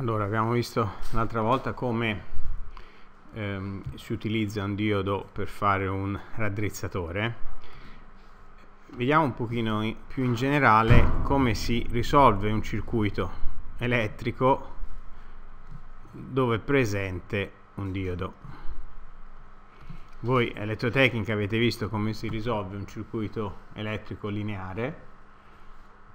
Allora, abbiamo visto l'altra volta come ehm, si utilizza un diodo per fare un raddrizzatore. Vediamo un pochino in, più in generale come si risolve un circuito elettrico dove è presente un diodo. Voi elettrotecnica avete visto come si risolve un circuito elettrico lineare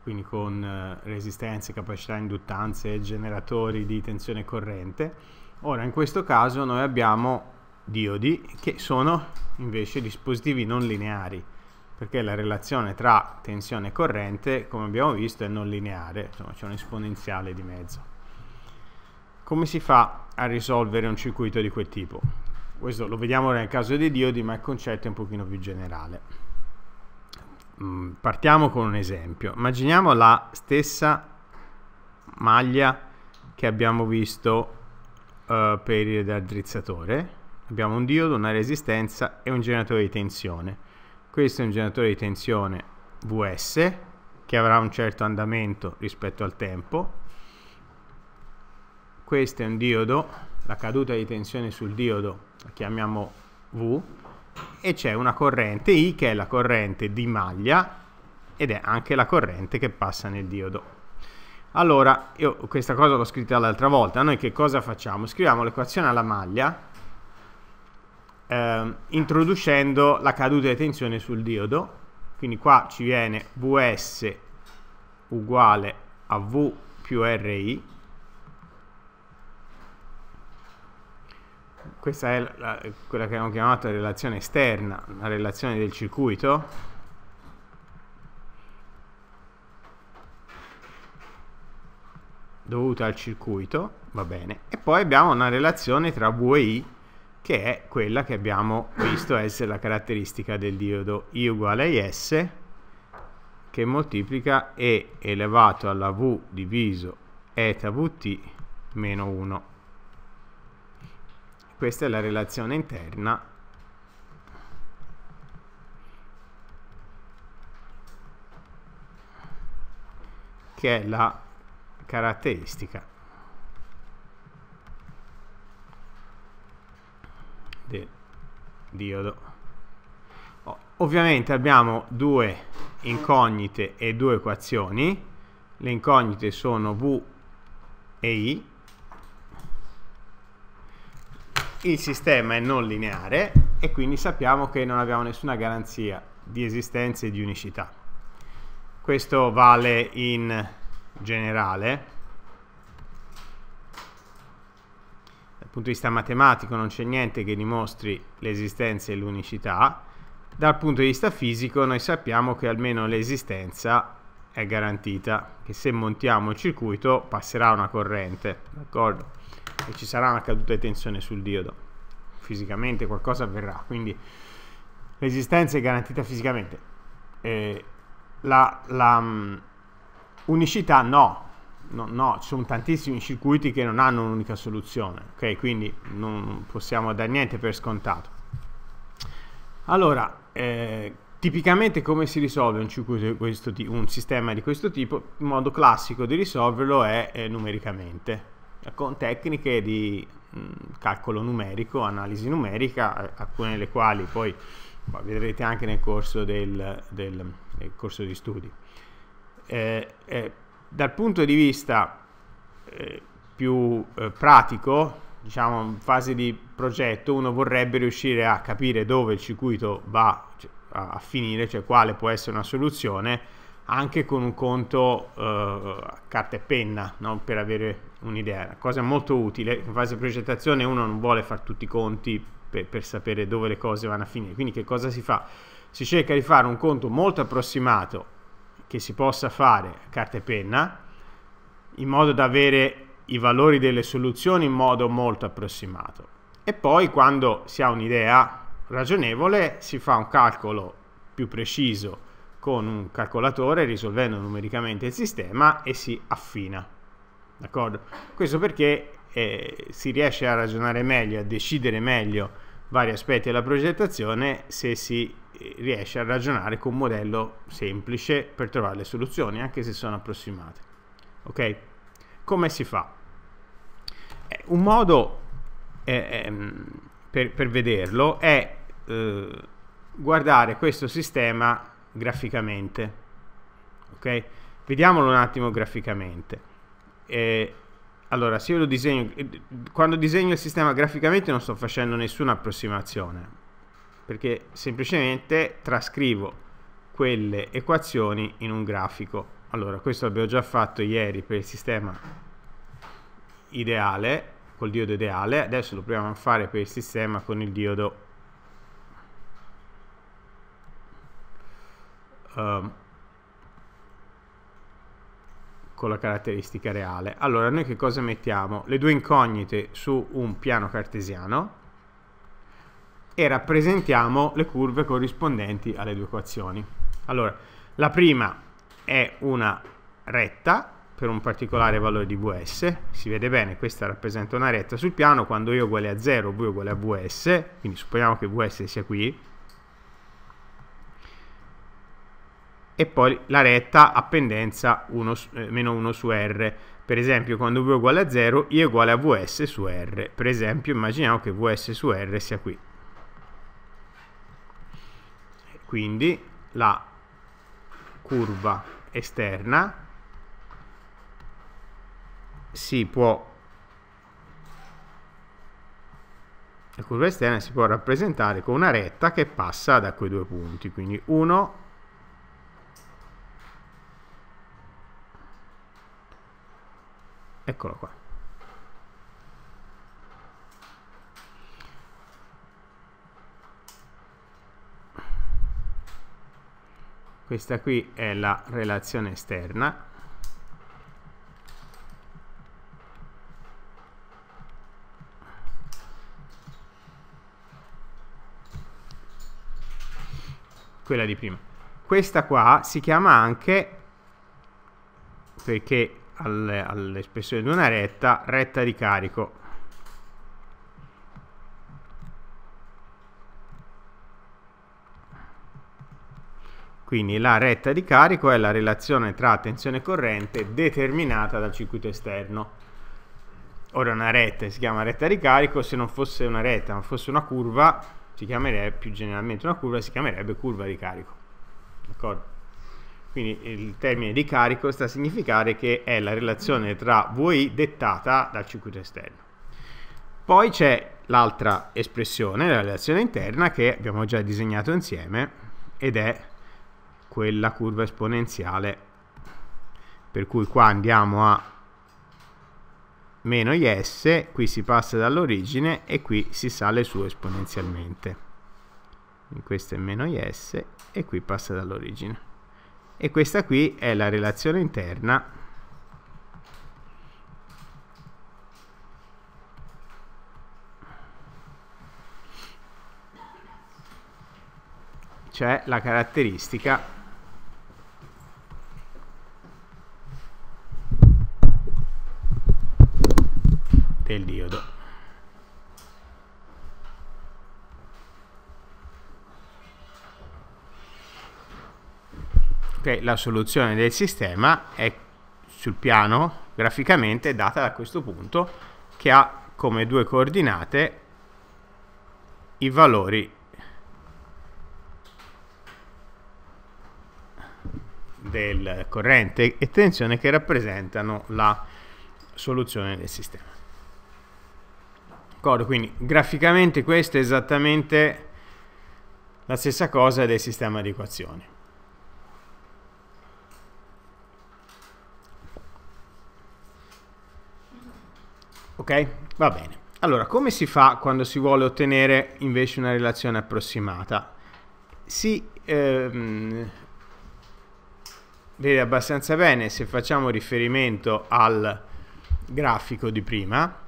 quindi con eh, resistenze, capacità induttanze, e generatori di tensione e corrente. Ora in questo caso noi abbiamo diodi che sono invece dispositivi non lineari, perché la relazione tra tensione e corrente, come abbiamo visto, è non lineare, insomma c'è un esponenziale di mezzo. Come si fa a risolvere un circuito di quel tipo? Questo lo vediamo nel caso dei diodi, ma il concetto è un pochino più generale. Mm, partiamo con un esempio. Immaginiamo la stessa maglia che abbiamo visto uh, per il raddrizzatore. Abbiamo un diodo, una resistenza e un generatore di tensione. Questo è un generatore di tensione VS che avrà un certo andamento rispetto al tempo. Questo è un diodo, la caduta di tensione sul diodo la chiamiamo V e c'è una corrente I che è la corrente di maglia ed è anche la corrente che passa nel diodo. Allora, io questa cosa l'ho scritta l'altra volta, noi che cosa facciamo? Scriviamo l'equazione alla maglia eh, introducendo la caduta di tensione sul diodo, quindi qua ci viene Vs uguale a V più Ri, questa è la, quella che abbiamo chiamato relazione esterna, la relazione del circuito, dovuta al circuito, va bene, e poi abbiamo una relazione tra V e I che è quella che abbiamo visto essere la caratteristica del diodo I uguale a IS che moltiplica E elevato alla V diviso eta VT meno 1 questa è la relazione interna che è la caratteristica del diodo. Ovviamente abbiamo due incognite e due equazioni, le incognite sono V e I, il sistema è non lineare e quindi sappiamo che non abbiamo nessuna garanzia di esistenza e di unicità. Questo vale in generale. Dal punto di vista matematico non c'è niente che dimostri l'esistenza e l'unicità. Dal punto di vista fisico noi sappiamo che almeno l'esistenza è garantita, che se montiamo il circuito passerà una corrente, d'accordo? e ci sarà una caduta di tensione sul diodo. Fisicamente qualcosa avverrà, quindi resistenza è garantita fisicamente. Eh, la, la um, unicità no. no, no, ci sono tantissimi circuiti che non hanno un'unica soluzione, ok? Quindi non possiamo dare niente per scontato. Allora, eh, tipicamente come si risolve un, di tipo, un sistema di questo tipo? Il modo classico di risolverlo è eh, numericamente, con tecniche di mh, mm, calcolo numerico, analisi numerica, alcune delle quali poi vedrete anche nel corso, del, del, nel corso di studi. Eh, eh, dal punto di vista eh, più eh, pratico, diciamo in fase di progetto, uno vorrebbe riuscire a capire dove il circuito va cioè, a finire, cioè quale può essere una soluzione, anche con un conto eh, carta e penna, no? per avere un'idea, una cosa molto utile, in fase di progettazione uno non vuole fare tutti i conti per, per sapere dove le cose vanno a finire, quindi che cosa si fa? Si cerca di fare un conto molto approssimato che si possa fare a carta e penna, in modo da avere i valori delle soluzioni in modo molto approssimato. E poi quando si ha un'idea ragionevole si fa un calcolo più preciso con un calcolatore risolvendo numericamente il sistema e si affina. D'accordo? Questo perché eh, si riesce a ragionare meglio, a decidere meglio vari aspetti della progettazione se si eh, riesce a ragionare con un modello semplice per trovare le soluzioni, anche se sono approssimate. Ok? Come si fa? Eh, un modo eh, ehm, per, per, vederlo è eh, guardare questo sistema graficamente. Ok? Vediamolo un attimo graficamente eh, allora se io lo disegno eh, quando disegno il sistema graficamente non sto facendo nessuna approssimazione perché semplicemente trascrivo quelle equazioni in un grafico allora questo l'abbiamo già fatto ieri per il sistema ideale col diodo ideale adesso lo proviamo a fare per il sistema con il diodo um, con la caratteristica reale. Allora, noi che cosa mettiamo? Le due incognite su un piano cartesiano e rappresentiamo le curve corrispondenti alle due equazioni. Allora, la prima è una retta per un particolare valore di Vs, si vede bene, questa rappresenta una retta sul piano, quando i uguale a 0, V uguale a Vs, quindi supponiamo che Vs sia qui, e poi la retta a pendenza 1, eh, meno 1 su r. Per esempio quando v è uguale a 0 i è uguale a vs su r. Per esempio immaginiamo che vs su r sia qui. Quindi la curva esterna si può la curva esterna si può rappresentare con una retta che passa da quei due punti, quindi 1 eccolo qua questa qui è la relazione esterna quella di prima questa qua si chiama anche perché all'espressione di una retta, retta di carico. Quindi la retta di carico è la relazione tra tensione e corrente determinata dal circuito esterno. Ora una retta si chiama retta di carico, se non fosse una retta ma fosse una curva, si chiamerebbe più generalmente una curva, si chiamerebbe curva di carico. D'accordo? Quindi il termine di carico sta a significare che è la relazione tra VI dettata dal circuito esterno. Poi c'è l'altra espressione, la relazione interna, che abbiamo già disegnato insieme ed è quella curva esponenziale. Per cui qua andiamo a meno is, qui si passa dall'origine e qui si sale su esponenzialmente. questo è meno is e qui passa dall'origine e questa qui è la relazione interna cioè la caratteristica del diodo che la soluzione del sistema è sul piano graficamente data da questo punto che ha come due coordinate i valori del corrente e tensione che rappresentano la soluzione del sistema. D'accordo? Quindi graficamente questo è esattamente la stessa cosa del sistema di equazioni. Ok? Va bene. Allora, come si fa quando si vuole ottenere invece una relazione approssimata? Si ehm, vede abbastanza bene se facciamo riferimento al grafico di prima.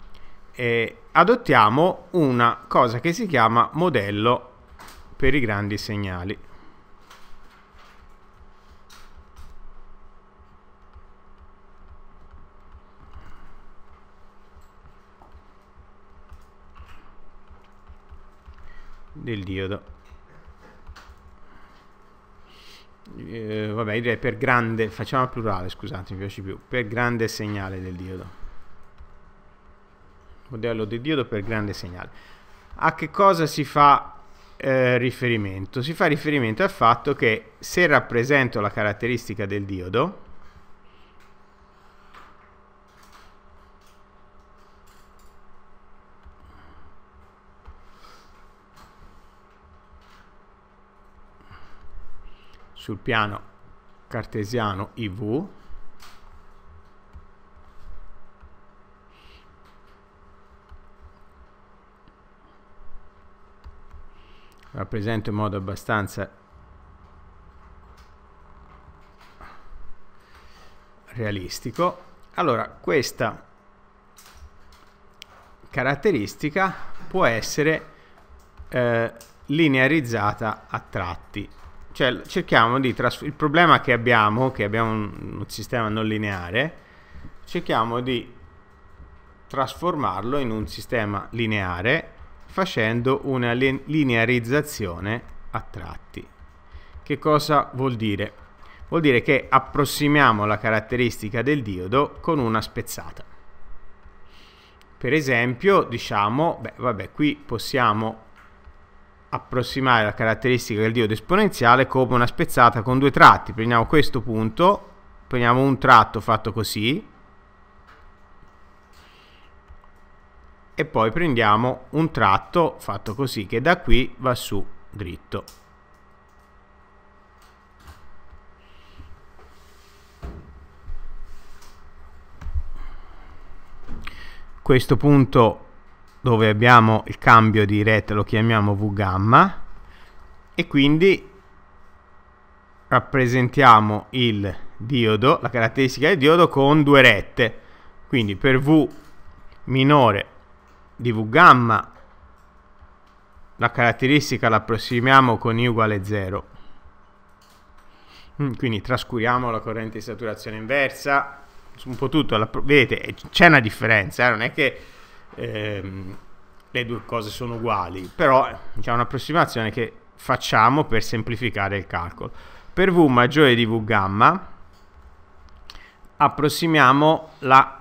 Eh, adottiamo una cosa che si chiama modello per i grandi segnali. del diodo eh, vabbè direi per grande facciamo al plurale scusate mi piace più per grande segnale del diodo modello del diodo per grande segnale a che cosa si fa eh, riferimento? si fa riferimento al fatto che se rappresento la caratteristica del diodo sul piano cartesiano IV rappresento in modo abbastanza realistico allora questa caratteristica può essere eh, linearizzata a tratti cioè, cerchiamo di trasformare. Il problema che abbiamo, che abbiamo un, un sistema non lineare, cerchiamo di trasformarlo in un sistema lineare facendo una linearizzazione a tratti. Che cosa vuol dire? Vuol dire che approssimiamo la caratteristica del diodo con una spezzata. Per esempio diciamo, beh vabbè, qui possiamo approssimare la caratteristica del diodo esponenziale come una spezzata con due tratti. Prendiamo questo punto, prendiamo un tratto fatto così e poi prendiamo un tratto fatto così che da qui va su dritto. Questo punto dove abbiamo il cambio di rete lo chiamiamo V gamma e quindi rappresentiamo il diodo, la caratteristica del diodo con due rette. Quindi per V minore di V gamma la caratteristica l'approssimiamo con I uguale 0. Mm, quindi trascuriamo la corrente di saturazione inversa, un po' tutto, vedete c'è una differenza, eh? non è che ehm, le due cose sono uguali, però c'è un'approssimazione che facciamo per semplificare il calcolo. Per V maggiore di V gamma approssimiamo la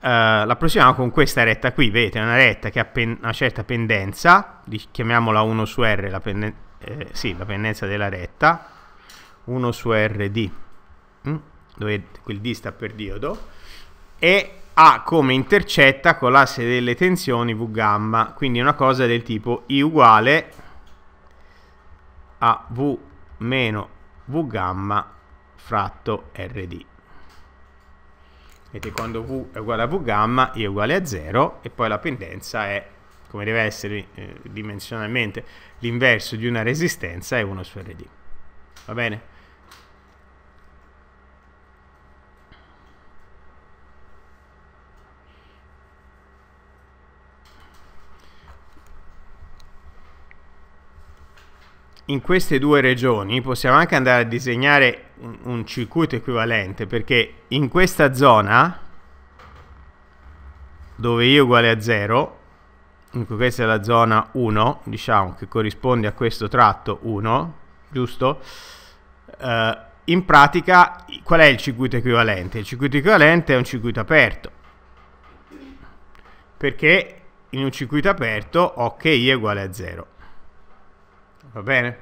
eh, l'approssimiamo con questa retta qui, vedete, è una retta che ha una certa pendenza, chiamiamola 1 su R, la, penden eh, sì, la pendenza della retta, 1 su RD, mm? dove quel D sta per diodo, e ha come intercetta con l'asse delle tensioni V gamma, quindi una cosa del tipo I uguale a V meno V gamma fratto RD. Vedete quando V è uguale a V gamma, I è uguale a 0 e poi la pendenza è, come deve essere eh, dimensionalmente, l'inverso di una resistenza è 1 su RD. Va bene? in queste due regioni possiamo anche andare a disegnare un, un circuito equivalente perché in questa zona dove i è uguale a 0 dunque questa è la zona 1 diciamo che corrisponde a questo tratto 1 giusto uh, in pratica qual è il circuito equivalente il circuito equivalente è un circuito aperto perché in un circuito aperto ho che i è uguale a 0 va bene?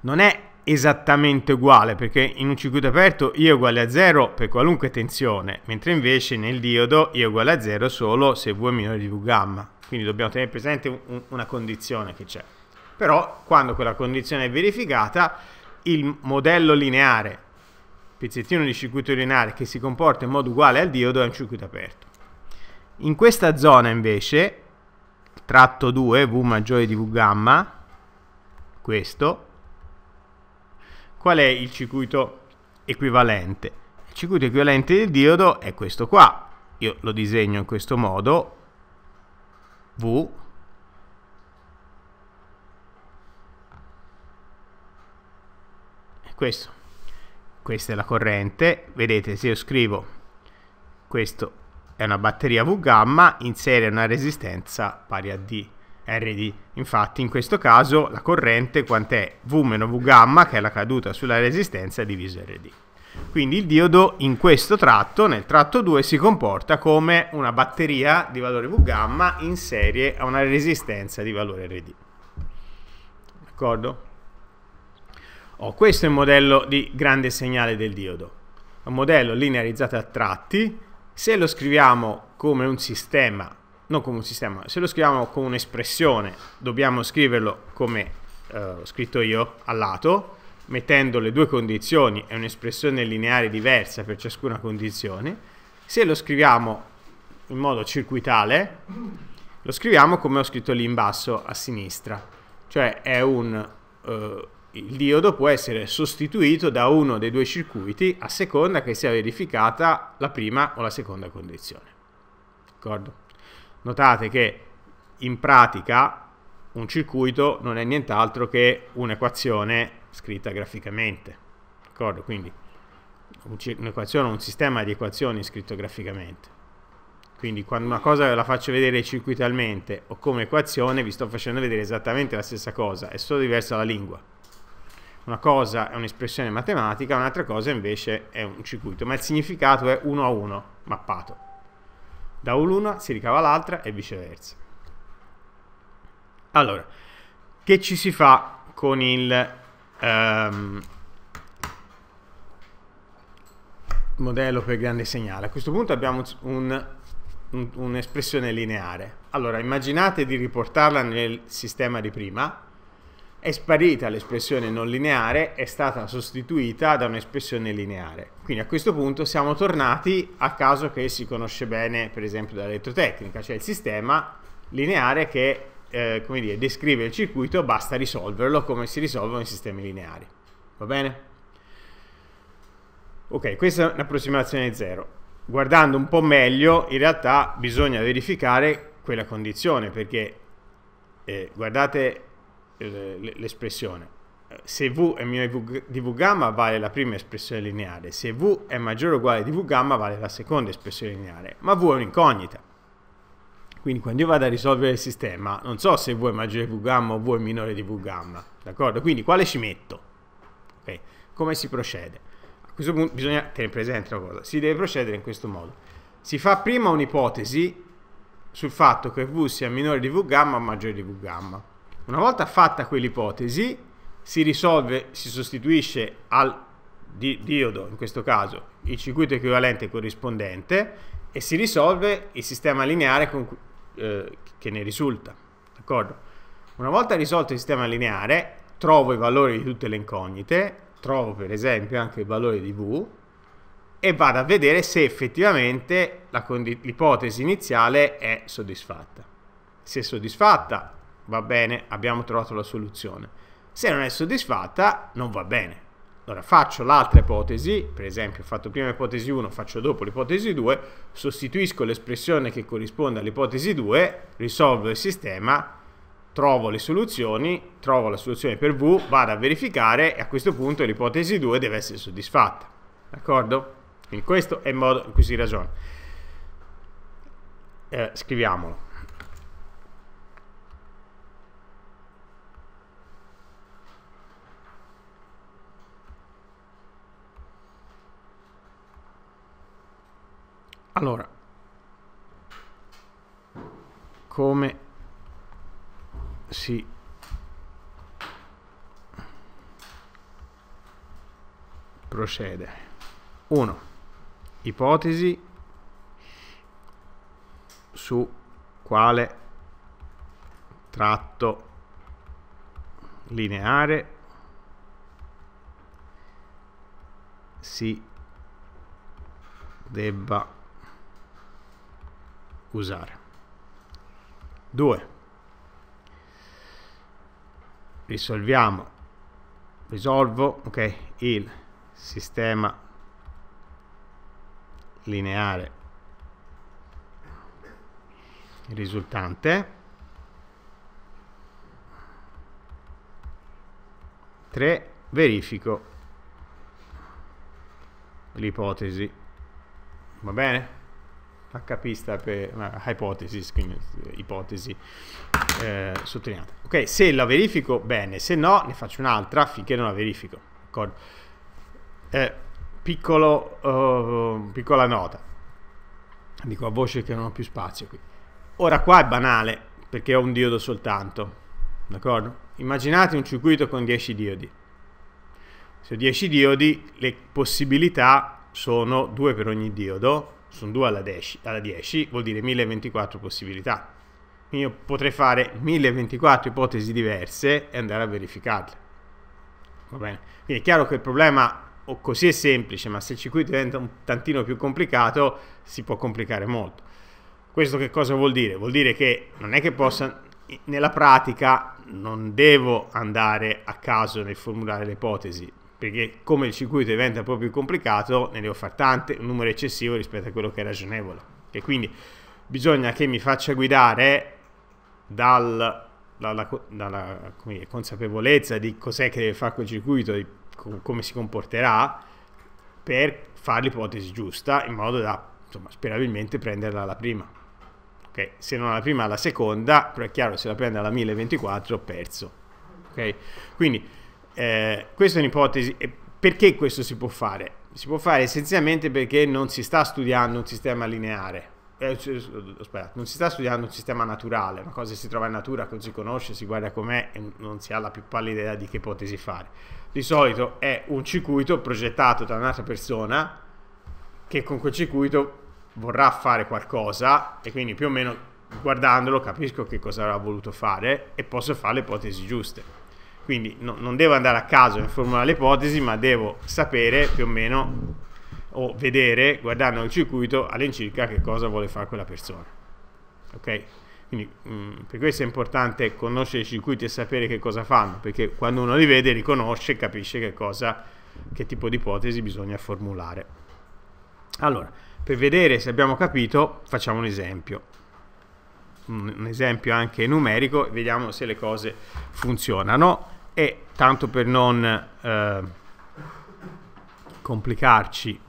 Non è esattamente uguale perché in un circuito aperto I è uguale a 0 per qualunque tensione, mentre invece nel diodo I è uguale a 0 solo se V è minore di V gamma. Quindi dobbiamo tenere presente un, una condizione che c'è. Però quando quella condizione è verificata, il modello lineare, pezzettino di circuito lineare che si comporta in modo uguale al diodo è un circuito aperto. In questa zona invece tratto 2 V maggiore di V gamma, questo, qual è il circuito equivalente? Il circuito equivalente del diodo è questo qua. Io lo disegno in questo modo, V è questo questa è la corrente vedete se io scrivo questo è una batteria V gamma in serie una resistenza pari a D. RD. Infatti in questo caso la corrente quant'è V meno V gamma che è la caduta sulla resistenza diviso RD. Quindi il diodo in questo tratto, nel tratto 2, si comporta come una batteria di valore V gamma in serie a una resistenza di valore RD. D'accordo? Oh, questo è il modello di grande segnale del diodo. Un modello linearizzato a tratti se lo scriviamo come un sistema, non come un sistema, se lo scriviamo come un'espressione, dobbiamo scriverlo come eh, ho scritto io a lato, mettendo le due condizioni e un'espressione lineare diversa per ciascuna condizione. Se lo scriviamo in modo circuitale, lo scriviamo come ho scritto lì in basso a sinistra, cioè è un... Eh, il diodo può essere sostituito da uno dei due circuiti a seconda che sia verificata la prima o la seconda condizione. D'accordo? Notate che in pratica un circuito non è nient'altro che un'equazione scritta graficamente. D'accordo? Quindi un'equazione, un sistema di equazioni scritto graficamente. Quindi quando una cosa la faccio vedere circuitalmente o come equazione vi sto facendo vedere esattamente la stessa cosa, è solo diversa la lingua una cosa è un'espressione matematica, un'altra cosa invece è un circuito, ma il significato è uno a uno mappato. Da l'una si ricava l'altra e viceversa. Allora, che ci si fa con il ehm, modello per grande segnale? A questo punto abbiamo un'espressione un, un lineare. Allora, immaginate di riportarla nel sistema di prima, è sparita l'espressione non lineare, è stata sostituita da un'espressione lineare. Quindi a questo punto siamo tornati a caso che si conosce bene, per esempio, dall'elettrotecnica, cioè il sistema lineare che eh, come dire, descrive il circuito, basta risolverlo come si risolvono i sistemi lineari. Va bene? Ok, questa è un'approssimazione zero. Guardando un po' meglio, in realtà bisogna verificare quella condizione, perché eh, guardate eh, l'espressione. Eh, se V è minore di V gamma vale la prima espressione lineare, se V è maggiore o uguale di V gamma vale la seconda espressione lineare, ma V è un'incognita. Quindi quando io vado a risolvere il sistema, non so se V è maggiore di V gamma o V è minore di V gamma, d'accordo? Quindi quale ci metto? Okay. Come si procede? A questo punto bisogna tenere presente una cosa, si deve procedere in questo modo. Si fa prima un'ipotesi sul fatto che V sia minore di V gamma o maggiore di V gamma una volta fatta quell'ipotesi, si risolve, si sostituisce al di diodo, in questo caso, il circuito equivalente corrispondente e si risolve il sistema lineare con, eh, che ne risulta. Una volta risolto il sistema lineare, trovo i valori di tutte le incognite, trovo per esempio anche il valore di V e vado a vedere se effettivamente l'ipotesi iniziale è soddisfatta. Se è soddisfatta, va bene, abbiamo trovato la soluzione. Se non è soddisfatta, non va bene. Allora faccio l'altra ipotesi, per esempio ho fatto prima l'ipotesi 1, faccio dopo l'ipotesi 2, sostituisco l'espressione che corrisponde all'ipotesi 2, risolvo il sistema, trovo le soluzioni, trovo la soluzione per V, vado a verificare e a questo punto l'ipotesi 2 deve essere soddisfatta. D'accordo? Quindi questo è il modo in cui si ragiona. Eh, scriviamolo. Allora, come si procede? 1. Ipotesi su quale tratto lineare si debba usare. 2. Risolviamo, risolvo okay, il sistema lineare risultante. 3. Verifico l'ipotesi. Va bene? HPista per uh, ipotesi eh, sottolineata. Ok, se la verifico bene, se no ne faccio un'altra finché non la verifico. Eh, piccolo, uh, piccola nota, dico a voce che non ho più spazio qui. Ora qua è banale perché ho un diodo soltanto, d'accordo? Immaginate un circuito con 10 diodi. Se ho 10 diodi le possibilità sono 2 per ogni diodo sono 2 alla 10, alla 10 vuol dire 1024 possibilità. Quindi io potrei fare 1024 ipotesi diverse e andare a verificarle. Va bene? Quindi è chiaro che il problema o così è semplice, ma se il circuito diventa un tantino più complicato si può complicare molto. Questo che cosa vuol dire? Vuol dire che non è che possa, nella pratica non devo andare a caso nel formulare le ipotesi, perché come il circuito diventa proprio complicato, ne devo fare tante, un numero eccessivo rispetto a quello che è ragionevole. E quindi bisogna che mi faccia guidare dal, dalla, dalla dire, consapevolezza di cos'è che deve fare quel circuito, di co come si comporterà, per fare l'ipotesi giusta, in modo da, insomma, sperabilmente prenderla alla prima. Okay? Se non alla prima, alla seconda, però è chiaro, se la prendo alla 1024 ho perso. Okay? Quindi eh, questa è un'ipotesi. Perché questo si può fare? Si può fare essenzialmente perché non si sta studiando un sistema lineare, eh, aspetta, non si sta studiando un sistema naturale, una cosa che si trova in natura, così si conosce, si guarda com'è e non si ha la più pallida idea di che ipotesi fare. Di solito è un circuito progettato da un'altra persona che con quel circuito vorrà fare qualcosa e quindi più o meno guardandolo capisco che cosa avrà voluto fare e posso fare le ipotesi giuste. Quindi no, non devo andare a caso in formula l'ipotesi, ma devo sapere più o meno o vedere, guardando il circuito, all'incirca che cosa vuole fare quella persona. Ok? Quindi mh, mm, per questo è importante conoscere i circuiti e sapere che cosa fanno, perché quando uno li vede, li conosce, capisce che cosa, che tipo di ipotesi bisogna formulare. Allora, per vedere se abbiamo capito, facciamo un esempio. Un esempio anche numerico, vediamo se le cose funzionano e tanto per non eh, complicarci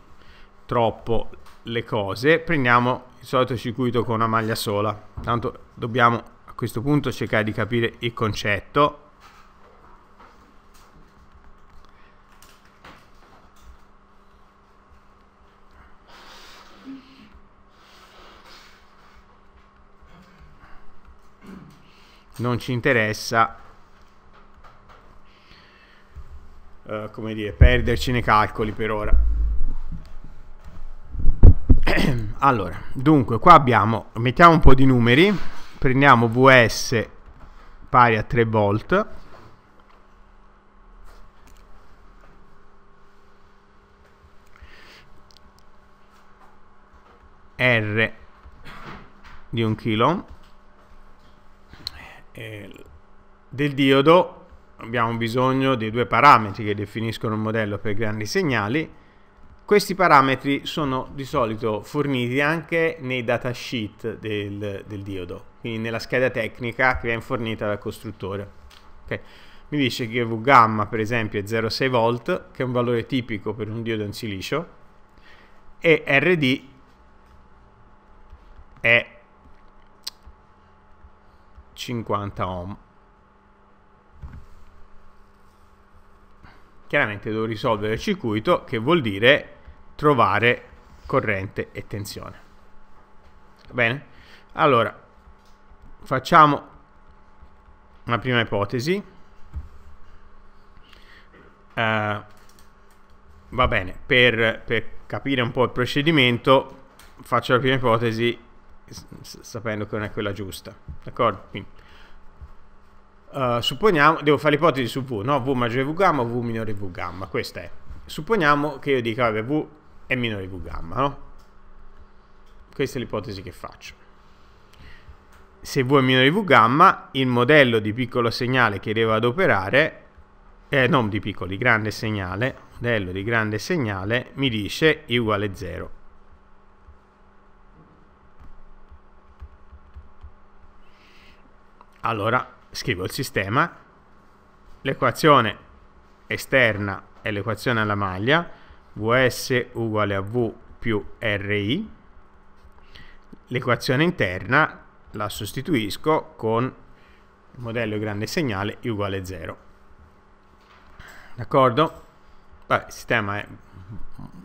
troppo le cose prendiamo il solito circuito con una maglia sola tanto dobbiamo a questo punto cercare di capire il concetto non ci interessa Eh, come dire, perderci nei calcoli per ora. allora, dunque, qua abbiamo, mettiamo un po' di numeri, prendiamo VS pari a 3 volt, R di un chilo del diodo abbiamo bisogno di due parametri che definiscono un modello per grandi segnali. Questi parametri sono di solito forniti anche nei datasheet del, del diodo, quindi nella scheda tecnica che viene fornita dal costruttore. Okay. Mi dice che V gamma per esempio è 0,6 V, che è un valore tipico per un diodo in silicio, e RD è 50 ohm. chiaramente devo risolvere il circuito che vuol dire trovare corrente e tensione. Va bene? Allora, facciamo una prima ipotesi. Uh, va bene, per, per capire un po' il procedimento faccio la prima ipotesi sapendo che non è quella giusta. D'accordo? Quindi eh, supponiamo, devo fare l'ipotesi su V, no? V maggiore V gamma o V minore V gamma, questa è. Supponiamo che io dica, vabbè, V è minore V gamma, no? Questa è l'ipotesi che faccio. Se V è minore V gamma, il modello di piccolo segnale che devo adoperare, eh, non di piccolo, di grande segnale, modello di grande segnale, mi dice I uguale 0. Allora, scrivo il sistema, l'equazione esterna è l'equazione alla maglia, Vs uguale a V più Ri, l'equazione interna la sostituisco con il modello grande segnale I uguale 0. D'accordo? il sistema è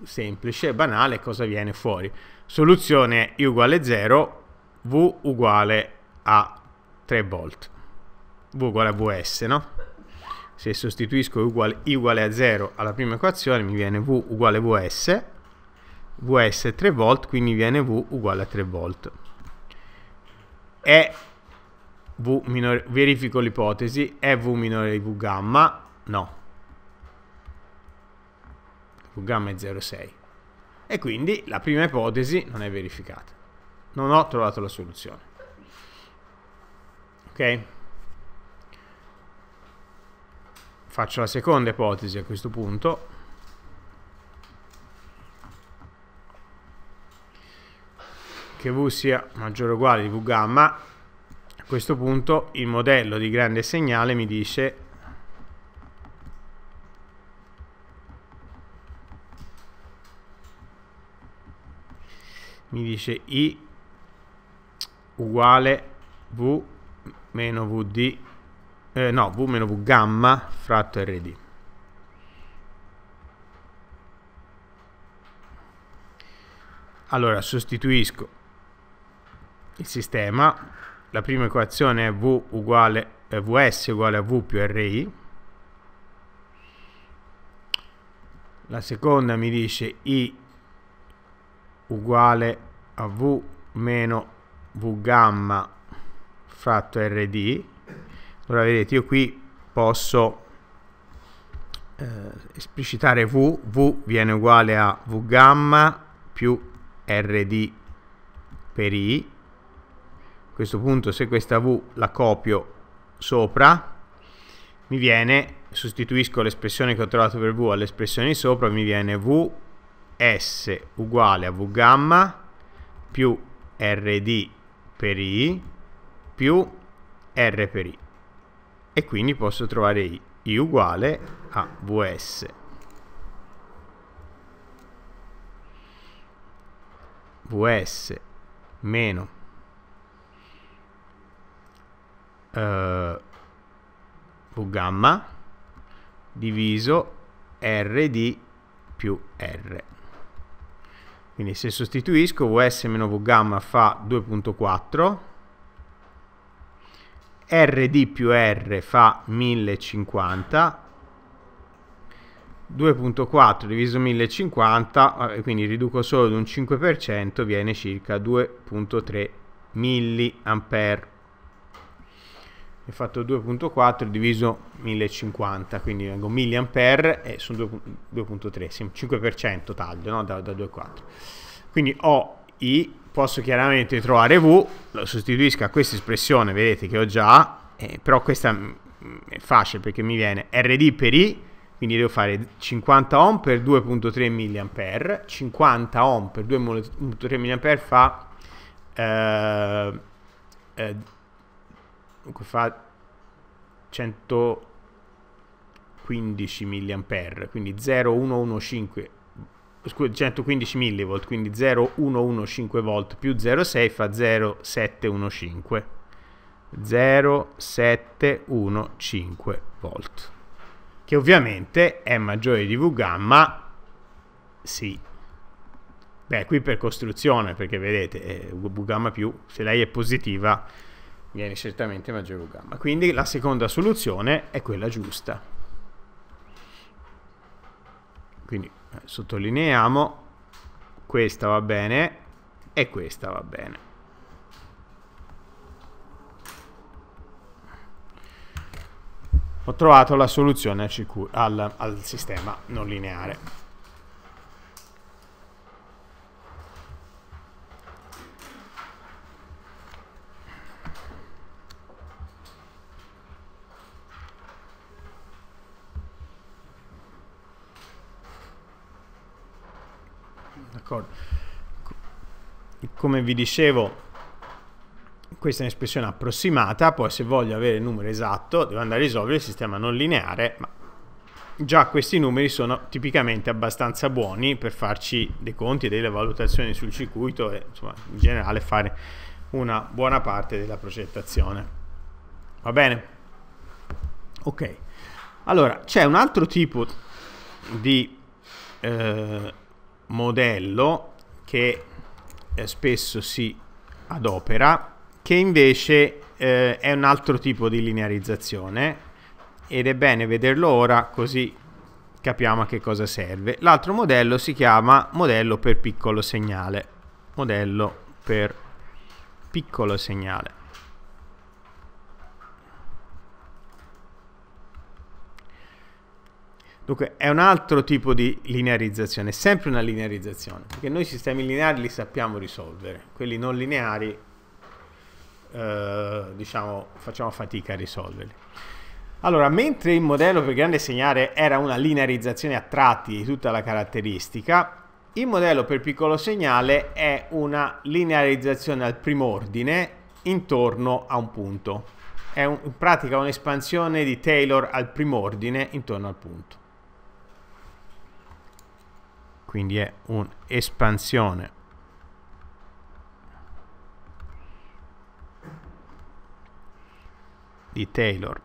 semplice, banale, cosa viene fuori? Soluzione I uguale 0, V uguale a 3 volt v uguale a vs, no? Se sostituisco i uguale, uguale a 0 alla prima equazione mi viene v uguale a vs, vs è 3 volt, quindi viene v uguale a 3 volt. E v minore, verifico l'ipotesi, è v minore di v gamma? No. v gamma è 0,6. E quindi la prima ipotesi non è verificata. Non ho trovato la soluzione. Ok? Faccio la seconda ipotesi a questo punto. Che V sia maggiore o uguale di V gamma. A questo punto il modello di grande segnale mi dice mi dice I uguale V meno VD eh, no, V meno V gamma fratto RD. Allora, sostituisco il sistema, la prima equazione è v uguale, eh, Vs uguale a V più Ri, la seconda mi dice I uguale a V meno V gamma fratto RD, Ora vedete io qui posso eh, esplicitare v v viene uguale a v gamma più rd per i a questo punto se questa v la copio sopra mi viene sostituisco l'espressione che ho trovato per v all'espressione di sopra mi viene v s uguale a v gamma più rd per i più r per i e quindi posso trovare i, i uguale a vs vs meno uh, eh, v gamma diviso r di più r quindi se sostituisco vs meno v gamma fa 2.4 rd più r fa 1050 2.4 diviso 1050 eh, quindi riduco solo di un 5% viene circa 2.3 milliampere ho fatto 2.4 diviso 1050 quindi vengo milliampere e sono 2.3 5% taglio no? da, da 2.4 quindi ho i posso chiaramente trovare V, lo sostituisco a questa espressione, vedete che ho già, eh, però questa mm, è facile perché mi viene RD per I, quindi devo fare 50 ohm per 2.3 mA, 50 ohm per 2.3 mA fa, eh, eh, fa 115 mA, quindi 0,115 115 millivolt, quindi 0,115 volt più 0,6 fa 0,715. 0,715 volt che ovviamente è maggiore di V gamma sì beh qui per costruzione perché vedete eh, V gamma più se lei è positiva viene certamente maggiore V gamma quindi la seconda soluzione è quella giusta quindi Sottolineiamo, questa va bene e questa va bene. Ho trovato la soluzione al, al, sistema non lineare. d'accordo? Come vi dicevo, questa è un'espressione approssimata, poi se voglio avere il numero esatto devo andare a risolvere il sistema non lineare, ma già questi numeri sono tipicamente abbastanza buoni per farci dei conti e delle valutazioni sul circuito e insomma, in generale fare una buona parte della progettazione. Va bene? Ok. Allora, c'è un altro tipo di eh, modello che eh, spesso si adopera, che invece eh, è un altro tipo di linearizzazione ed è bene vederlo ora così capiamo a che cosa serve. L'altro modello si chiama modello per piccolo segnale, modello per piccolo segnale. Dunque è un altro tipo di linearizzazione, è sempre una linearizzazione, perché noi sistemi lineari li sappiamo risolvere, quelli non lineari eh, diciamo facciamo fatica a risolverli. Allora, mentre il modello per grande segnale era una linearizzazione a tratti di tutta la caratteristica, il modello per piccolo segnale è una linearizzazione al primo ordine intorno a un punto. È un, in pratica un'espansione di Taylor al primo ordine intorno al punto quindi è un'espansione di Taylor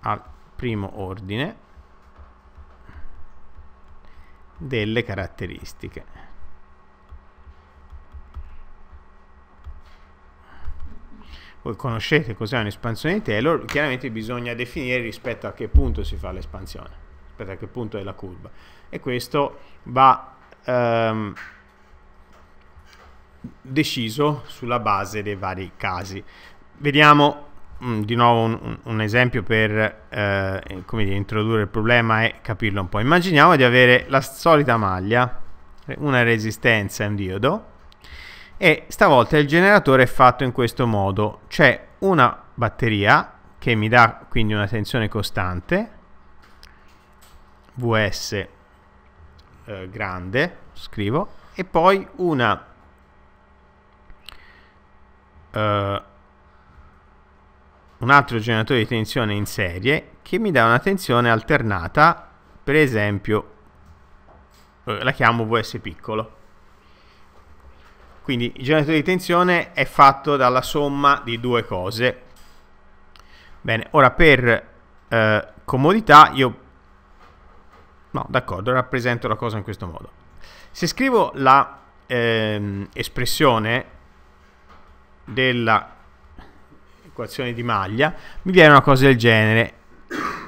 al primo ordine delle caratteristiche voi conoscete cos'è un'espansione di Taylor, chiaramente bisogna definire rispetto a che punto si fa l'espansione, rispetto a che punto è la curva. E questo va ehm, deciso sulla base dei vari casi. Vediamo mh, mm, di nuovo un, un esempio per eh, come dire, introdurre il problema e capirlo un po'. Immaginiamo di avere la solita maglia, una resistenza e un diodo, e stavolta il generatore è fatto in questo modo c'è una batteria che mi dà quindi una tensione costante vs eh, grande scrivo e poi una eh, un altro generatore di tensione in serie che mi dà una tensione alternata per esempio eh, la chiamo vs piccolo quindi il generatore di tensione è fatto dalla somma di due cose. Bene, ora per eh, comodità io... No, d'accordo, rappresento la cosa in questo modo. Se scrivo la ehm, espressione della di maglia, mi viene una cosa del genere.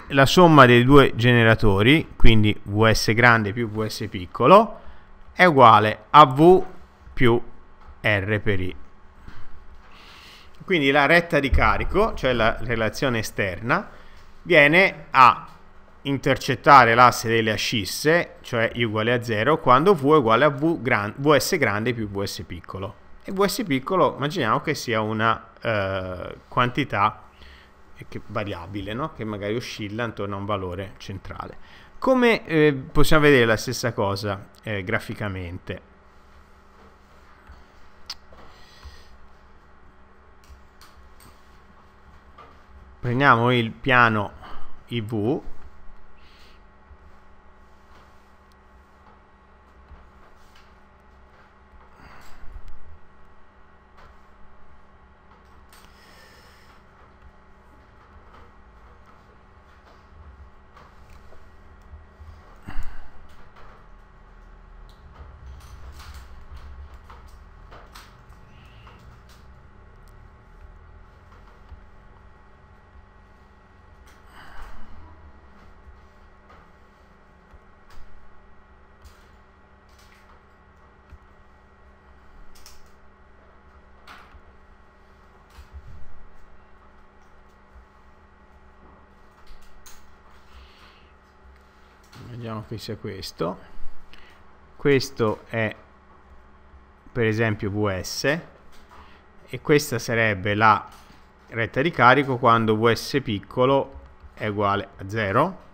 La somma dei due generatori, quindi Vs grande più Vs piccolo, è uguale a V più R per I. Quindi la retta di carico, cioè la relazione esterna, viene a intercettare l'asse delle ascisse, cioè I uguale a 0, quando V è uguale a v gran Vs grande più Vs piccolo. E Vs piccolo immaginiamo che sia una eh, quantità variabile, no? che magari oscilla intorno a un valore centrale. Come eh, possiamo vedere la stessa cosa eh, graficamente? prendiamo il piano IV che sia questo questo è per esempio vs e questa sarebbe la retta di carico quando vs piccolo è uguale a 0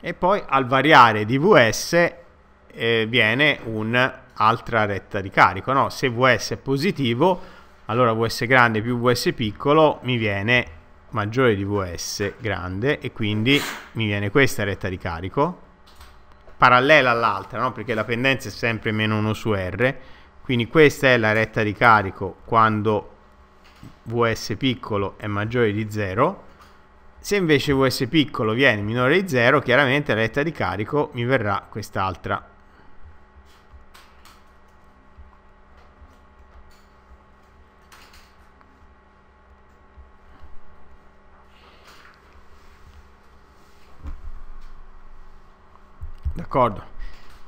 e poi al variare di vs eh, viene un'altra retta di carico no? se vs è positivo allora vs grande più vs piccolo mi viene maggiore di vs grande e quindi mi viene questa retta di carico parallela all'altra, no? perché la pendenza è sempre meno 1 su R, quindi questa è la retta di carico quando Vs piccolo è maggiore di 0, se invece Vs piccolo viene minore di 0, chiaramente la retta di carico mi verrà quest'altra d'accordo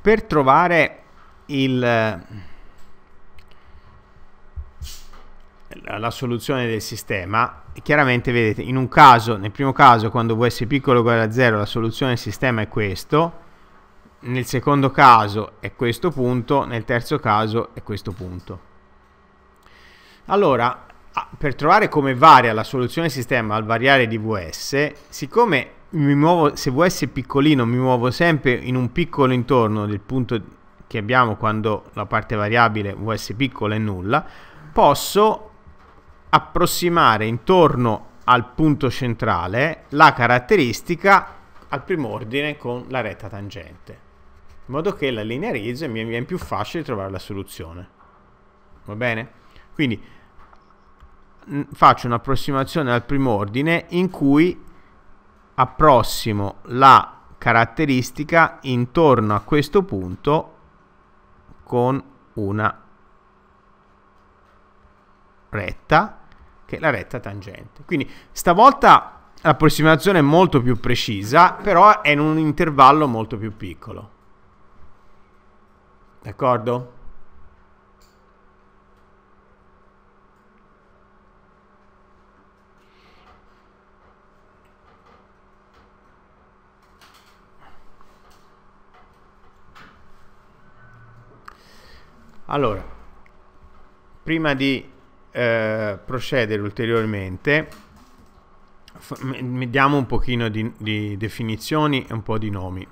per trovare il, eh, la soluzione del sistema chiaramente vedete in un caso nel primo caso quando vs piccolo uguale a 0 la soluzione del sistema è questo nel secondo caso è questo punto nel terzo caso è questo punto allora per trovare come varia la soluzione del sistema al variare di vs siccome muovo, se vs è piccolino mi muovo sempre in un piccolo intorno del punto che abbiamo quando la parte variabile vs piccola è nulla, posso approssimare intorno al punto centrale la caratteristica al primo ordine con la retta tangente in modo che la linearizzo e mi viene più facile trovare la soluzione va bene? quindi faccio un'approssimazione al primo ordine in cui approssimo la caratteristica intorno a questo punto con una retta che è la retta tangente. Quindi stavolta l'approssimazione è molto più precisa, però è in un intervallo molto più piccolo. D'accordo? Allora, prima di eh, procedere ulteriormente, diamo un pochino di, di definizioni e un po' di nomi.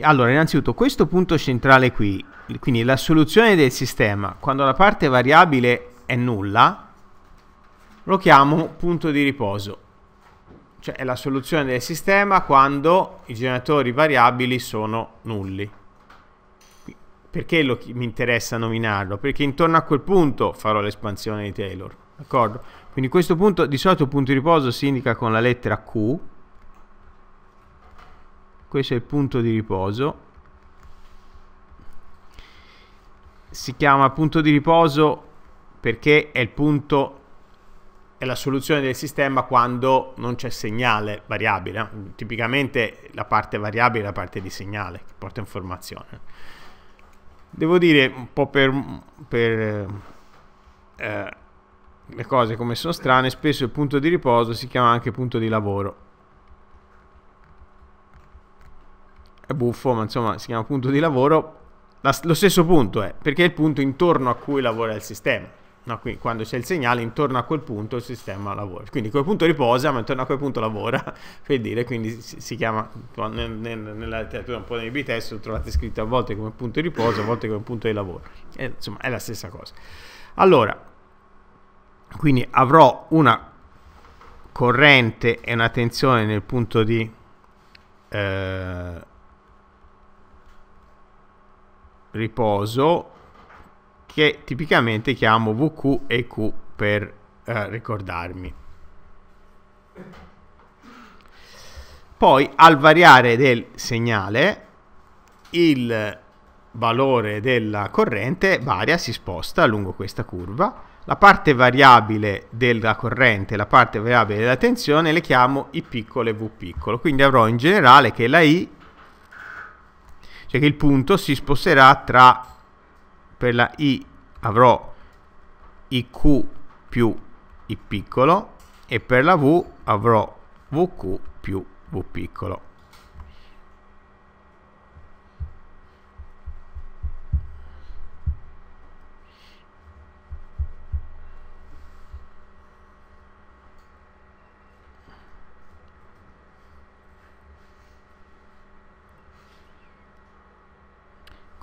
Allora, innanzitutto questo punto centrale qui, quindi la soluzione del sistema, quando la parte variabile è nulla, lo chiamo punto di riposo, cioè è la soluzione del sistema quando i generatori variabili sono nulli perché lo, mi interessa nominarlo? Perché intorno a quel punto farò l'espansione di Taylor, d'accordo? Quindi questo punto, di solito punto di riposo si indica con la lettera Q, questo è il punto di riposo, si chiama punto di riposo perché è il punto è la soluzione del sistema quando non c'è segnale variabile. Eh. Tipicamente la parte variabile è la parte di segnale che porta informazione. Devo dire, un po' per, per eh, le cose come sono strane, spesso il punto di riposo si chiama anche punto di lavoro. È buffo, ma insomma si chiama punto di lavoro. La, lo stesso punto è, perché è il punto intorno a cui lavora il sistema. No, qui, quando c'è il segnale, intorno a quel punto il sistema lavora. Quindi quel punto riposa, ma intorno a quel punto lavora, per dire, quindi si, si chiama, nella letteratura un po' nei bitest lo trovate scritto a volte come punto di riposo, a volte come punto di lavoro. E, insomma, è la stessa cosa. Allora, quindi avrò una corrente e una tensione nel punto di... Eh, riposo che tipicamente chiamo VQ e Q per eh, ricordarmi. Poi al variare del segnale il valore della corrente varia, si sposta lungo questa curva. La parte variabile della corrente la parte variabile della tensione le chiamo I piccolo e V piccolo. Quindi avrò in generale che la I, cioè che il punto si sposterà tra, per la I avrò IQ più I piccolo e per la V avrò VQ più V piccolo.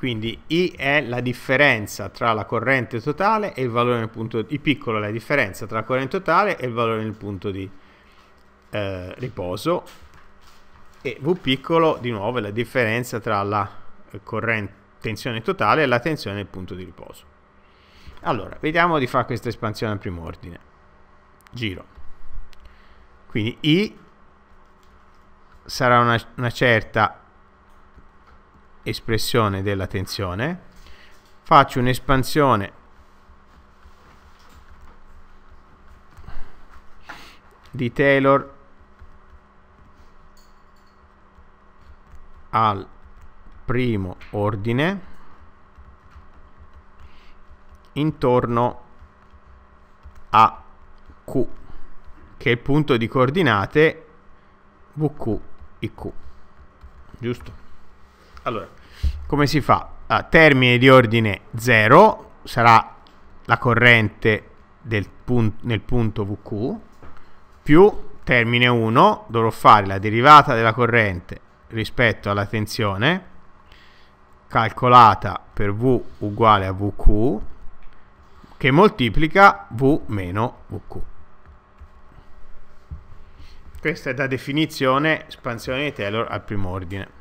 Quindi I è la differenza tra la corrente totale e il valore nel punto di I piccolo è la differenza tra la corrente totale e il valore nel punto di eh, riposo e V piccolo di nuovo è la differenza tra la corrente, tensione totale e la tensione nel punto di riposo. Allora, vediamo di fare questa espansione a primo ordine. Giro. Quindi I sarà una, una certa espressione della tensione, faccio un'espansione di Taylor al primo ordine intorno a Q che è il punto di coordinate VQ, IQ giusto? Allora, come si fa? A ah, termine di ordine 0 sarà la corrente pun nel punto VQ più termine 1 dovrò fare la derivata della corrente rispetto alla tensione calcolata per V uguale a VQ che moltiplica V meno VQ. Questa è da definizione espansione di Taylor al primo ordine.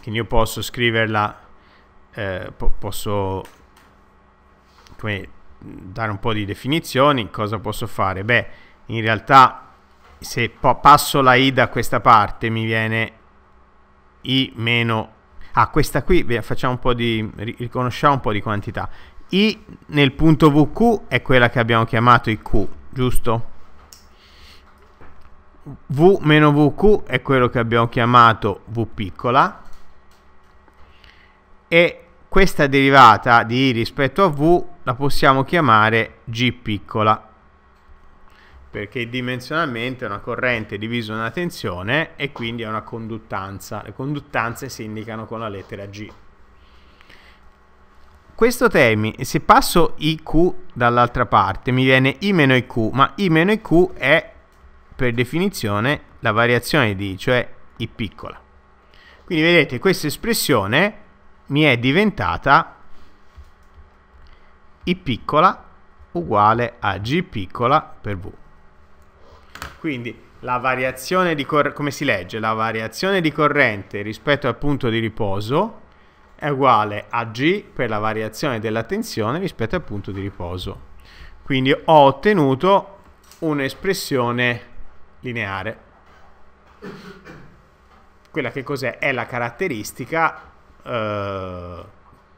quindi io posso scriverla eh, po posso come, dare un po' di definizioni cosa posso fare beh in realtà se passo la i da questa parte mi viene i meno ah questa qui facciamo un po' di riconosciamo un po' di quantità i nel punto vq è quella che abbiamo chiamato iq giusto v meno vq è quello che abbiamo chiamato v piccola e questa derivata di I rispetto a V la possiamo chiamare G piccola perché dimensionalmente è una corrente divisa una tensione e quindi è una conduttanza. Le conduttanze si indicano con la lettera G. Questo termine, se passo IQ dall'altra parte, mi viene I-IQ, ma I-IQ è per definizione la variazione di I, cioè I piccola. Quindi vedete, questa espressione mi è diventata i piccola uguale a g piccola per v. Quindi la variazione di corrente, come si legge? La variazione di corrente rispetto al punto di riposo è uguale a g per la variazione della tensione rispetto al punto di riposo. Quindi ho ottenuto un'espressione lineare. Quella che cos'è? È la caratteristica eh,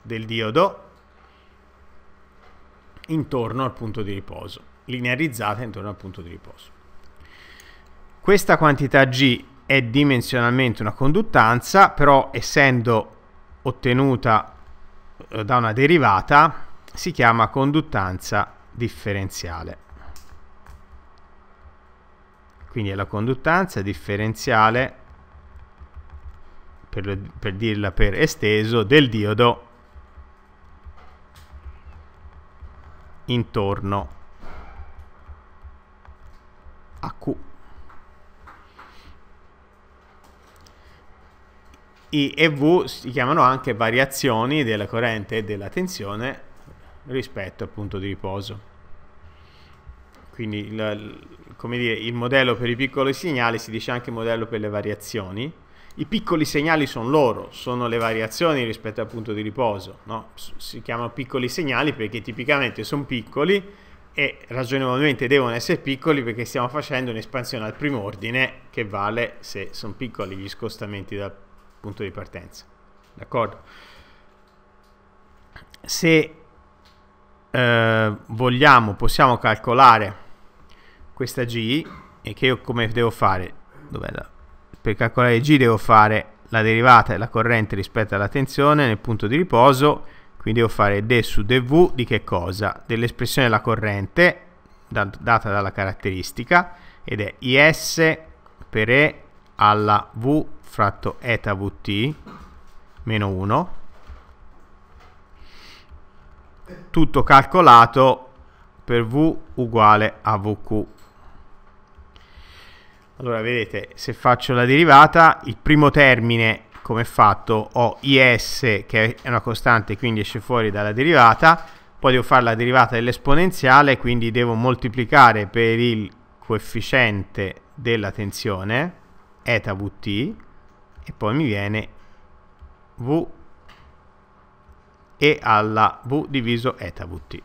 del diodo intorno al punto di riposo, linearizzata intorno al punto di riposo. Questa quantità G è dimensionalmente una conduttanza, però essendo ottenuta eh, da una derivata si chiama conduttanza differenziale. Quindi è la conduttanza differenziale per, per dirla per esteso, del diodo intorno a Q. I e V si chiamano anche variazioni della corrente e della tensione rispetto al punto di riposo. Quindi il, come dire, il modello per i piccoli segnali si dice anche modello per le variazioni i piccoli segnali sono loro, sono le variazioni rispetto al punto di riposo. No? Si chiamano piccoli segnali perché tipicamente sono piccoli e ragionevolmente devono essere piccoli perché stiamo facendo un'espansione al primo ordine che vale se sono piccoli gli scostamenti dal punto di partenza. D'accordo? Se eh, vogliamo, possiamo calcolare questa G e che io come devo fare? Dov'è la per calcolare G devo fare la derivata della corrente rispetto alla tensione nel punto di riposo, quindi devo fare d su dv di che cosa? Dell'espressione della corrente da, data dalla caratteristica ed è is per e alla v fratto eta vt meno 1 tutto calcolato per v uguale a vq allora, vedete, se faccio la derivata, il primo termine, come è fatto, ho is, che è una costante, quindi esce fuori dalla derivata, poi devo fare la derivata dell'esponenziale, quindi devo moltiplicare per il coefficiente della tensione, eta vt, e poi mi viene v e alla v diviso eta vt.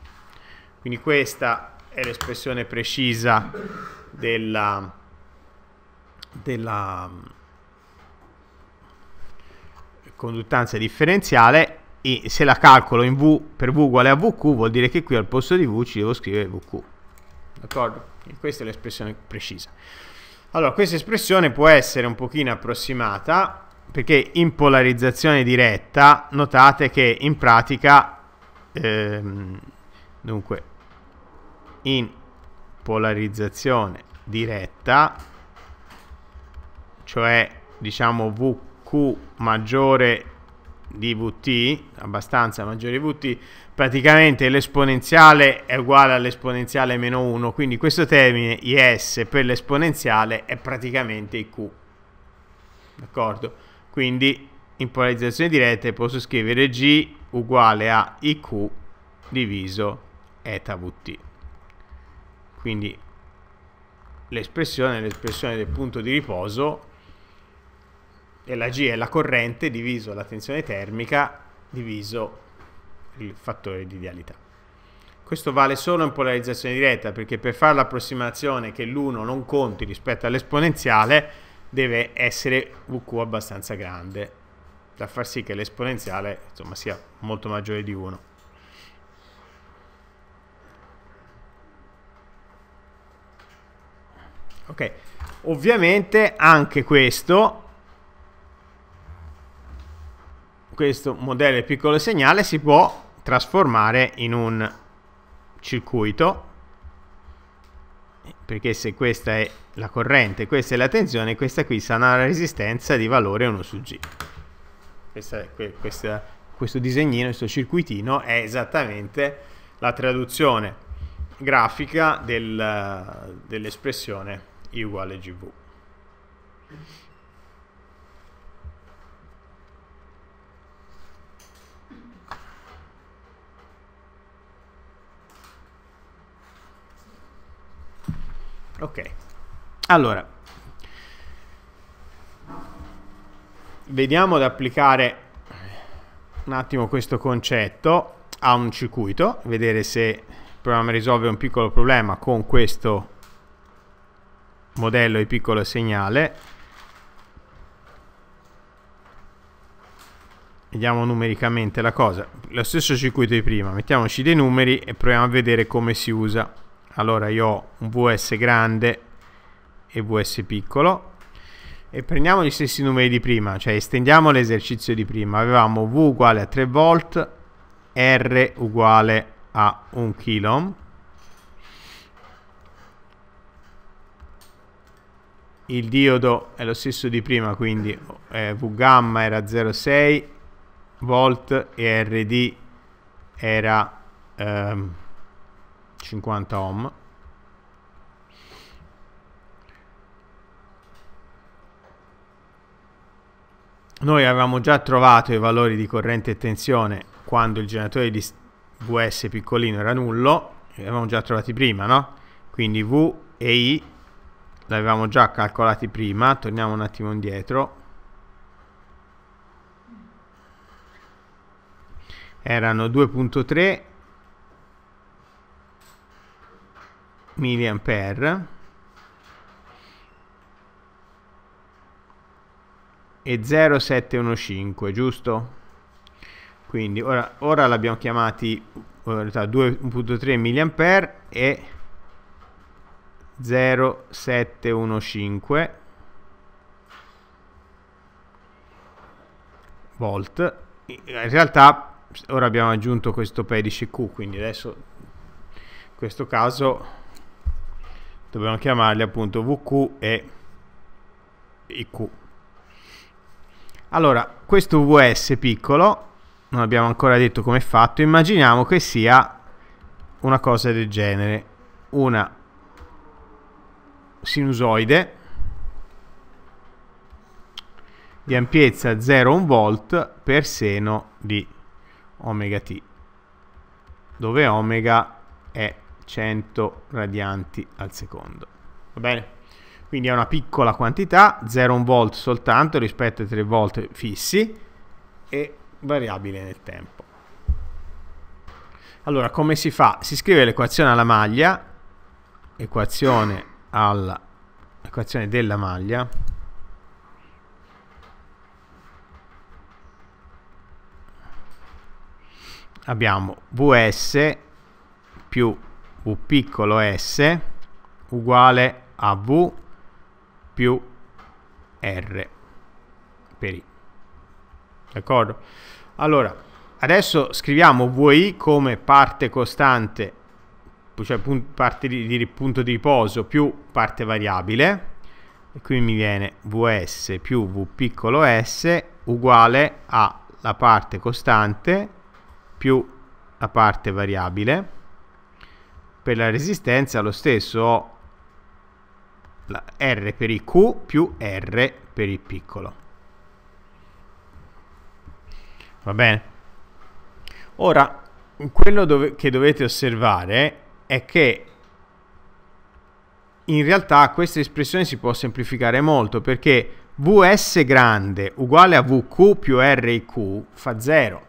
Quindi questa è l'espressione precisa della della mm, conduttanza differenziale e se la calcolo in V per V uguale a VQ vuol dire che qui al posto di V ci devo scrivere VQ. D'accordo? Questa è l'espressione precisa. Allora, questa espressione può essere un pochino approssimata perché in polarizzazione diretta notate che in pratica ehm, dunque in polarizzazione diretta cioè diciamo VQ maggiore di VT, abbastanza maggiore di VT, praticamente l'esponenziale è uguale all'esponenziale meno 1, quindi questo termine IS per l'esponenziale è praticamente IQ. D'accordo? Quindi in polarizzazione diretta posso scrivere G uguale a IQ diviso eta VT. Quindi l'espressione è l'espressione del punto di riposo e la G è la corrente diviso la tensione termica diviso il fattore di idealità. Questo vale solo in polarizzazione diretta perché per fare l'approssimazione che l'1 non conti rispetto all'esponenziale deve essere VQ abbastanza grande da far sì che l'esponenziale sia molto maggiore di 1. Ok, ovviamente anche questo questo modello piccolo segnale si può trasformare in un circuito perché se questa è la corrente, questa è la tensione, questa qui sarà una resistenza di valore 1 su G. Questa, questa, questo disegnino, questo circuitino è esattamente la traduzione grafica del, dell'espressione I uguale GV. ok allora vediamo di applicare un attimo questo concetto a un circuito vedere se il programma risolve un piccolo problema con questo modello di piccolo segnale vediamo numericamente la cosa lo stesso circuito di prima mettiamoci dei numeri e proviamo a vedere come si usa allora io ho un vs grande e vs piccolo e prendiamo gli stessi numeri di prima cioè estendiamo l'esercizio di prima avevamo v uguale a 3 volt r uguale a 1 kilo il diodo è lo stesso di prima quindi eh, v gamma era 0,6 volt e rd era ehm, 50 ohm noi avevamo già trovato i valori di corrente e tensione quando il generatore di VS piccolino era nullo li avevamo già trovati prima no? quindi V e I l'avevamo già calcolati prima torniamo un attimo indietro erano 2.3 mA e 0,715 giusto? quindi ora, ora l'abbiamo chiamati eh, in realtà 2.3 mA e 0,715 volt in realtà ora abbiamo aggiunto questo pedice Q quindi adesso in questo caso dobbiamo chiamarli appunto VQ e IQ. Allora, questo VS piccolo, non abbiamo ancora detto come è fatto, immaginiamo che sia una cosa del genere, una sinusoide di ampiezza 0,1 volt per seno di omega t, dove omega è 100 radianti al secondo. Va bene? Quindi è una piccola quantità, 0,1 volt soltanto rispetto ai 3 volt fissi e variabile nel tempo. Allora, come si fa? Si scrive l'equazione alla maglia, equazione, alla, equazione della maglia, abbiamo Vs più u piccolo s uguale a v più r per i. D'accordo? Allora, adesso scriviamo vi come parte costante, cioè parte di, di, punto di riposo più parte variabile, e qui mi viene vs più v piccolo s uguale alla parte costante più la parte variabile per la resistenza lo stesso ho R per il Q più R per il piccolo. Va bene? Ora, quello dove, che dovete osservare è che in realtà questa espressione si può semplificare molto perché Vs grande uguale a Vq più RIQ fa 0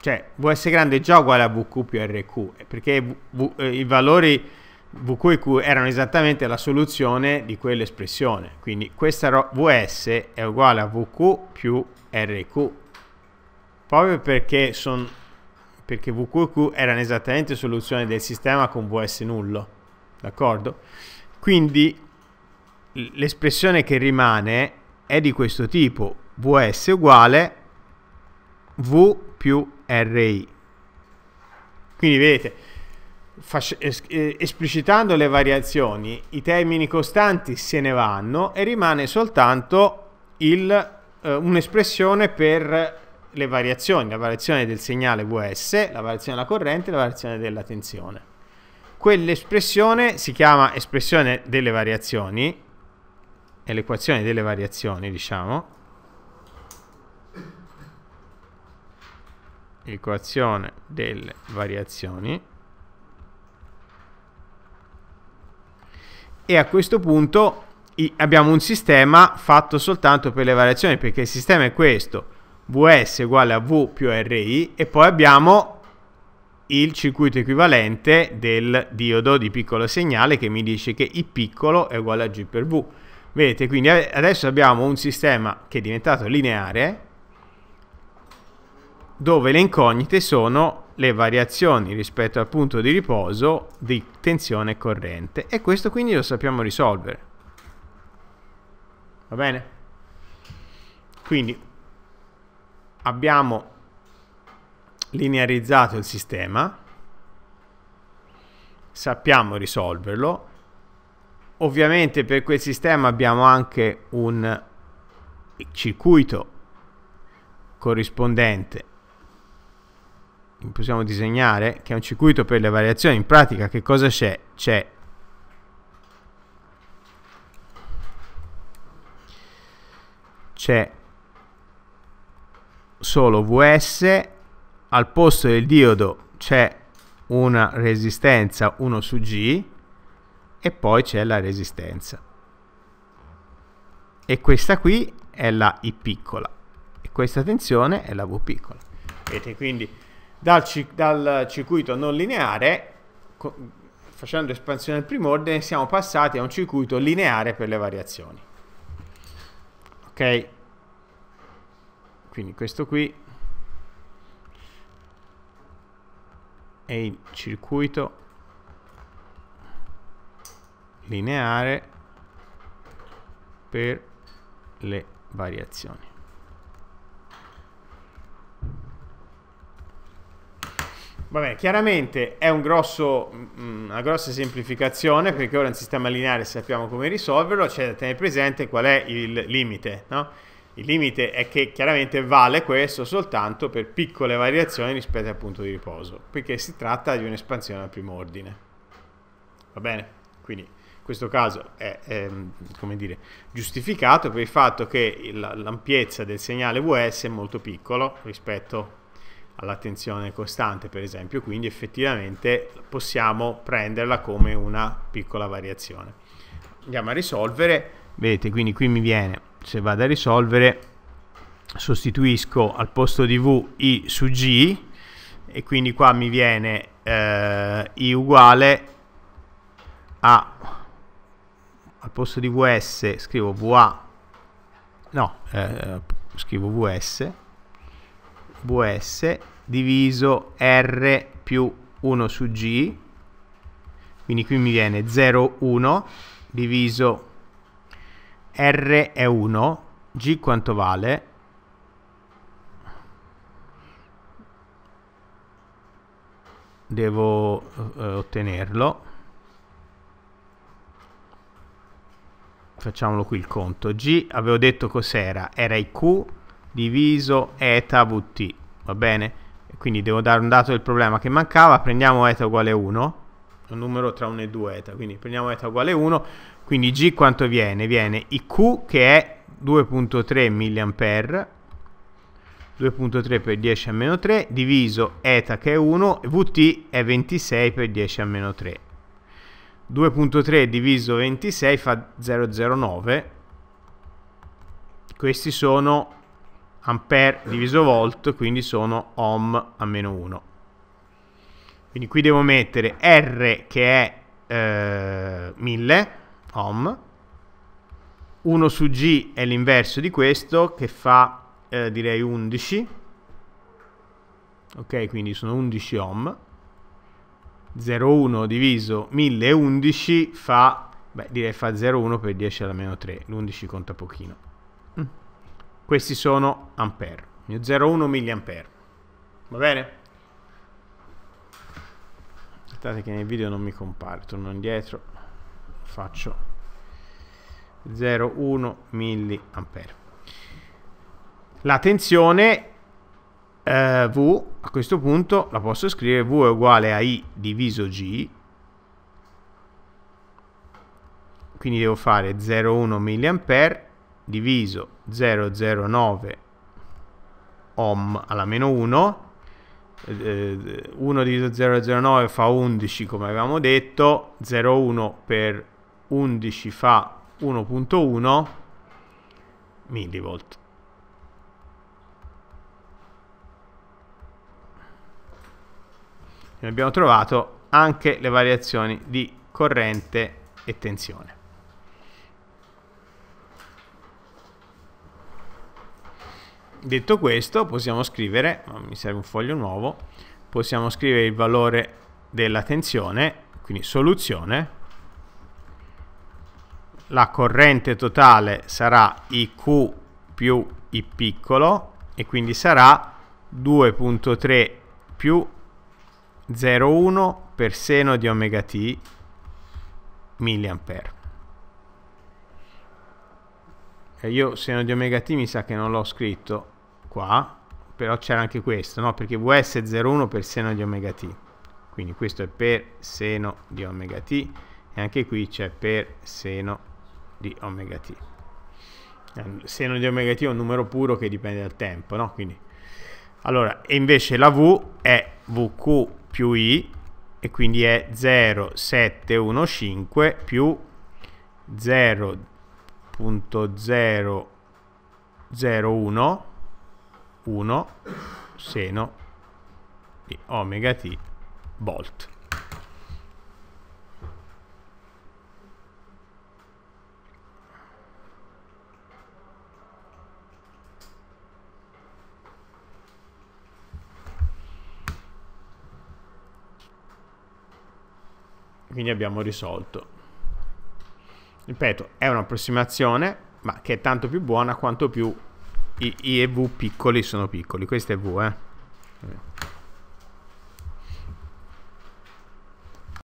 cioè, VS grande è già uguale a VQ più RQ, perché v, v, eh, i valori VQ e Q erano esattamente la soluzione di quell'espressione. Quindi questa VS è uguale a VQ più RQ. Proprio perché, son, perché VQ e Q erano esattamente soluzione del sistema con VS nullo. D'accordo? Quindi l'espressione che rimane è di questo tipo. VS uguale V più RI. Quindi vedete, esplicitando le variazioni, i termini costanti se ne vanno e rimane soltanto eh, un'espressione per le variazioni, la variazione del segnale VS, la variazione della corrente e la variazione della tensione. Quell'espressione si chiama espressione delle variazioni, è l'equazione delle variazioni, diciamo, equazione delle variazioni e a questo punto abbiamo un sistema fatto soltanto per le variazioni perché il sistema è questo vs uguale a v più ri e poi abbiamo il circuito equivalente del diodo di piccolo segnale che mi dice che i piccolo è uguale a g per v vedete quindi adesso abbiamo un sistema che è diventato lineare dove le incognite sono le variazioni rispetto al punto di riposo di tensione corrente e questo quindi lo sappiamo risolvere. Va bene? Quindi abbiamo linearizzato il sistema, sappiamo risolverlo, ovviamente per quel sistema abbiamo anche un circuito corrispondente possiamo disegnare, che è un circuito per le variazioni, in pratica che cosa c'è? C'è c'è solo Vs, al posto del diodo c'è una resistenza 1 su G e poi c'è la resistenza. E questa qui è la I piccola e questa tensione è la V piccola. Vedete quindi dal, dal circuito non lineare, facendo espansione del primo ordine, siamo passati a un circuito lineare per le variazioni. Ok? Quindi questo qui è il circuito lineare per le variazioni. Vabbè, chiaramente è un grosso, mm, una grossa semplificazione perché ora in sistema lineare sappiamo come risolverlo, c'è da tenere presente qual è il limite. No? Il limite è che chiaramente vale questo soltanto per piccole variazioni rispetto al punto di riposo, perché si tratta di un'espansione al primo ordine. Va bene? Quindi in questo caso è, è ehm, dire, giustificato per il fatto che l'ampiezza del segnale VS è molto piccolo rispetto all'attenzione costante per esempio quindi effettivamente possiamo prenderla come una piccola variazione andiamo a risolvere vedete quindi qui mi viene se vado a risolvere sostituisco al posto di v i su g e quindi qua mi viene eh, i uguale a al posto di vs scrivo va no eh, scrivo vs vs diviso r più 1 su g, quindi qui mi viene 0, 1 diviso r è 1, g quanto vale? Devo eh, ottenerlo. Facciamolo qui il conto. G avevo detto cos'era? Era IQ diviso eta vt, va bene? Quindi devo dare un dato del problema che mancava, prendiamo eta uguale 1, un numero tra 1 e 2 eta, quindi prendiamo eta uguale 1, quindi G quanto viene? Viene IQ che è 2.3 mA 2.3 per 10 a meno 3 diviso eta che è 1 VT è 26 per 10 a meno 3 2.3 diviso 26 fa 009 questi sono ampere diviso volt, quindi sono ohm a meno 1. Quindi qui devo mettere R che è eh, 1000 ohm, 1 su G è l'inverso di questo che fa eh, direi 11, ok quindi sono 11 ohm, 01 diviso 1011 fa, beh direi fa 01 per 10 alla meno 3, l'11 conta pochino. Questi sono ampere, 0,1 milliampere. Va bene? Aspettate che nel video non mi compare, torno indietro, faccio 0,1 milliampere. La tensione eh, V a questo punto la posso scrivere V è uguale a I diviso G quindi devo fare 0,1 mA diviso 009 ohm alla meno 1 eh, 1 diviso 009 fa 11 come avevamo detto 01 per 11 fa 1.1 millivolt e abbiamo trovato anche le variazioni di corrente e tensione Detto questo, possiamo scrivere, mi serve un foglio nuovo, possiamo scrivere il valore della tensione, quindi soluzione. La corrente totale sarà IQ più I piccolo e quindi sarà 2.3 più 0,1 per seno di omega t milliampere. E io seno di omega t mi sa che non l'ho scritto, qua, però c'era anche questo, no? Perché Vs 0,1 per seno di omega t. Quindi questo è per seno di omega t e anche qui c'è per seno di omega t. Il ehm, seno di omega t è un numero puro che dipende dal tempo, no? Quindi allora, e invece la V è VQ più I e quindi è 0,715 più 0.001 1 seno di omega t volt. Quindi abbiamo risolto. Ripeto, è un'approssimazione, ma che è tanto più buona quanto più i, I e V piccoli sono piccoli, questo è V, eh.